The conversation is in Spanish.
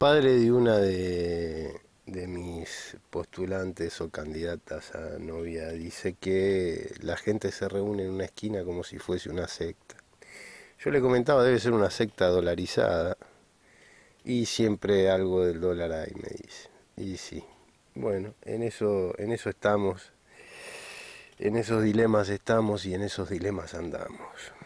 padre de una de, mis postulantes o candidatas a novia dice que la gente se reúne en una esquina como si fuese una secta. Yo le comentaba, debe ser una secta dolarizada y siempre algo del dólar hay, me dice. Y sí, bueno, en eso, en eso estamos, en esos dilemas estamos y en esos dilemas andamos.